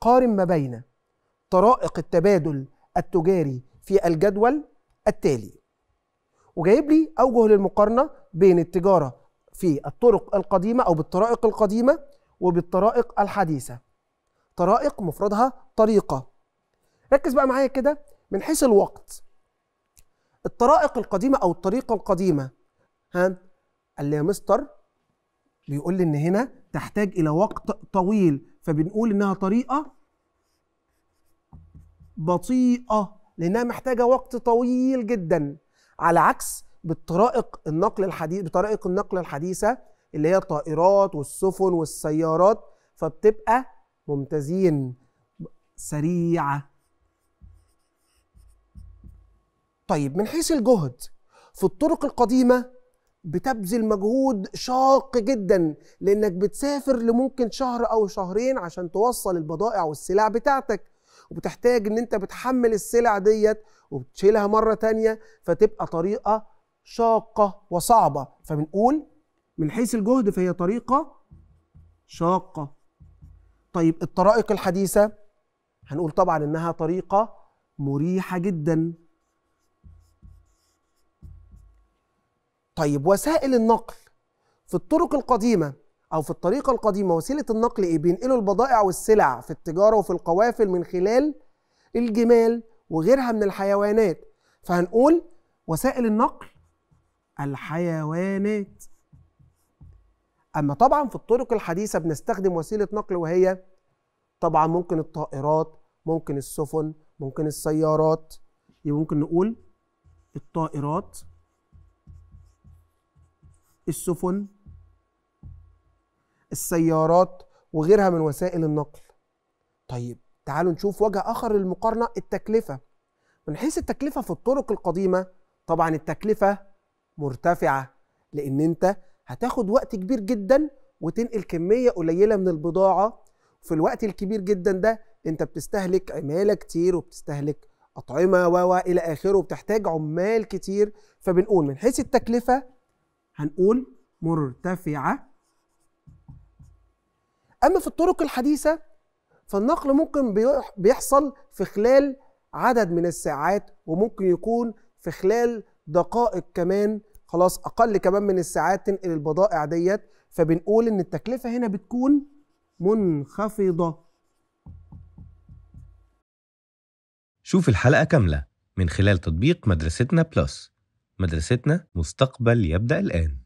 قارن ما بين طرائق التبادل التجاري في الجدول التالي وجايب لي أوجه للمقارنة بين التجارة في الطرق القديمة أو بالطرائق القديمة وبالطرائق الحديثة طرائق مفردها طريقة ركز بقى معايا كده من حيث الوقت الطرائق القديمة أو الطريقة القديمة ها قال لي يا مستر بيقول لي ان هنا تحتاج الى وقت طويل فبنقول انها طريقه بطيئه لانها محتاجه وقت طويل جدا على عكس بالطرائق النقل الحديث بطرائق النقل الحديثه اللي هي الطائرات والسفن والسيارات فبتبقى ممتازين سريعه طيب من حيث الجهد في الطرق القديمه بتبذل مجهود شاق جدا لانك بتسافر لممكن شهر او شهرين عشان توصل البضائع والسلع بتاعتك وبتحتاج ان انت بتحمل السلع ديت وبتشيلها مره تانية فتبقى طريقه شاقه وصعبه فبنقول من حيث الجهد فهي طريقه شاقه طيب الطرائق الحديثه هنقول طبعا انها طريقه مريحه جدا طيب وسائل النقل في الطرق القديمة أو في الطريقة القديمة وسيلة النقل إيه؟ بينقلوا البضائع والسلع في التجارة وفي القوافل من خلال الجمال وغيرها من الحيوانات فهنقول وسائل النقل الحيوانات أما طبعا في الطرق الحديثة بنستخدم وسيلة نقل وهي طبعا ممكن الطائرات ممكن السفن ممكن السيارات ممكن نقول الطائرات السفن السيارات وغيرها من وسائل النقل طيب تعالوا نشوف وجه اخر للمقارنه التكلفه من حيث التكلفه في الطرق القديمه طبعا التكلفه مرتفعه لان انت هتاخد وقت كبير جدا وتنقل كميه قليله من البضاعه في الوقت الكبير جدا ده انت بتستهلك عماله كتير وبتستهلك اطعمه و الى اخره وبتحتاج عمال كتير فبنقول من حيث التكلفه هنقول مرتفعة أما في الطرق الحديثة فالنقل ممكن بيحصل في خلال عدد من الساعات وممكن يكون في خلال دقائق كمان خلاص أقل كمان من الساعات تنقل البضائع ديت فبنقول إن التكلفة هنا بتكون منخفضة شوف الحلقة كاملة من خلال تطبيق مدرستنا بلس مدرستنا مستقبل يبدأ الآن